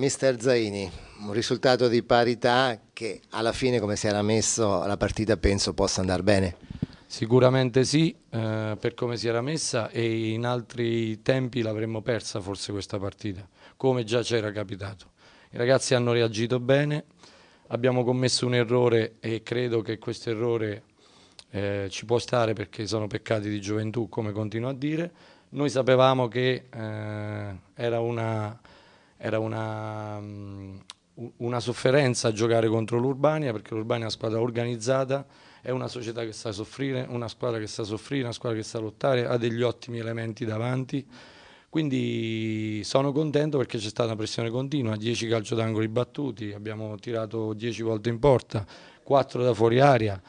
Mister Zaini, un risultato di parità che alla fine come si era messo la partita penso possa andare bene. Sicuramente sì, eh, per come si era messa e in altri tempi l'avremmo persa forse questa partita, come già c'era capitato. I ragazzi hanno reagito bene, abbiamo commesso un errore e credo che questo errore eh, ci può stare perché sono peccati di gioventù, come continuo a dire. Noi sapevamo che eh, era una era una, mm, una sofferenza giocare contro l'Urbania perché l'Urbania è una squadra organizzata, è una società che sta a soffrire, una squadra che sta a soffrire, una squadra che sta a lottare, ha degli ottimi elementi davanti. Quindi sono contento perché c'è stata una pressione continua, 10 calcio d'angoli battuti, abbiamo tirato 10 volte in porta, 4 da fuori aria,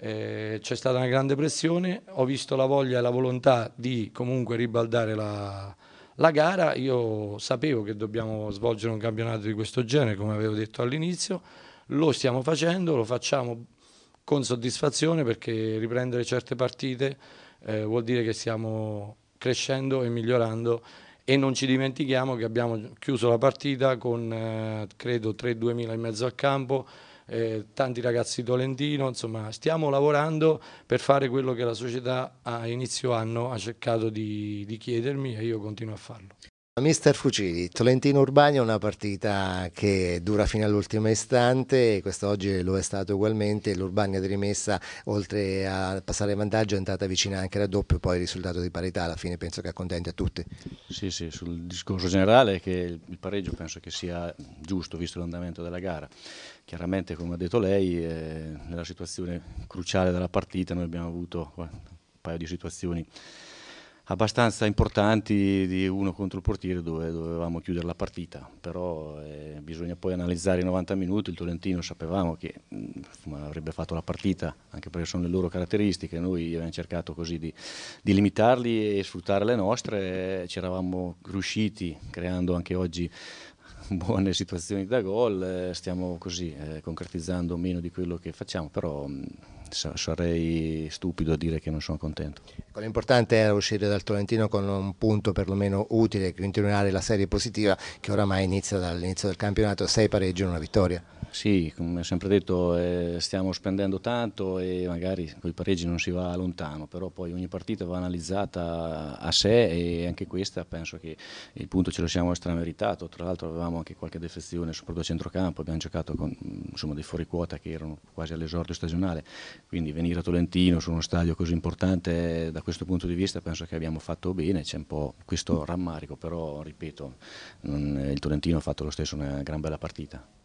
eh, c'è stata una grande pressione, ho visto la voglia e la volontà di comunque ribaldare la, la gara io sapevo che dobbiamo svolgere un campionato di questo genere, come avevo detto all'inizio, lo stiamo facendo, lo facciamo con soddisfazione perché riprendere certe partite eh, vuol dire che stiamo crescendo e migliorando e non ci dimentichiamo che abbiamo chiuso la partita con eh, credo 3-2 mila in mezzo al campo, eh, tanti ragazzi Tolentino, insomma stiamo lavorando per fare quello che la società a inizio anno ha cercato di, di chiedermi e io continuo a farlo. Mister Fucili, Tolentino Urbani è una partita che dura fino all'ultimo istante, quest'oggi lo è stato ugualmente, l'Urbani è rimessa oltre a passare in vantaggio è entrata vicina anche al raddoppio, poi il risultato di parità alla fine penso che accontenti a tutti. Sì, sì, sul discorso generale che il pareggio penso che sia giusto visto l'andamento della gara. Chiaramente come ha detto lei, eh, nella situazione cruciale della partita noi abbiamo avuto eh, un paio di situazioni abbastanza importanti di uno contro il portiere dove dovevamo chiudere la partita, però eh, bisogna poi analizzare i 90 minuti, il Tolentino sapevamo che mh, avrebbe fatto la partita anche perché sono le loro caratteristiche, noi abbiamo cercato così di, di limitarli e sfruttare le nostre, eh, ci eravamo riusciti creando anche oggi buone situazioni da gol, eh, stiamo così eh, concretizzando meno di quello che facciamo, però mh, mm, sarei stupido a dire che non sono contento. L'importante era uscire dal Tolentino con un punto perlomeno utile, continuare la serie positiva che oramai inizia dall'inizio del campionato, sei pareggi e una vittoria. Sì, come ho sempre detto eh, stiamo spendendo tanto e magari con i pareggi non si va lontano, però poi ogni partita va analizzata a sé e anche questa penso che il punto ce lo siamo strameritato, tra l'altro avevamo anche qualche defezione soprattutto a centrocampo, abbiamo giocato con insomma, dei fuori quota che erano quasi all'esordio stagionale, quindi venire a Tolentino su uno stadio così importante eh, da questo punto di vista penso che abbiamo fatto bene, c'è un po' questo rammarico, però ripeto, non, eh, il Tolentino ha fatto lo stesso una gran bella partita.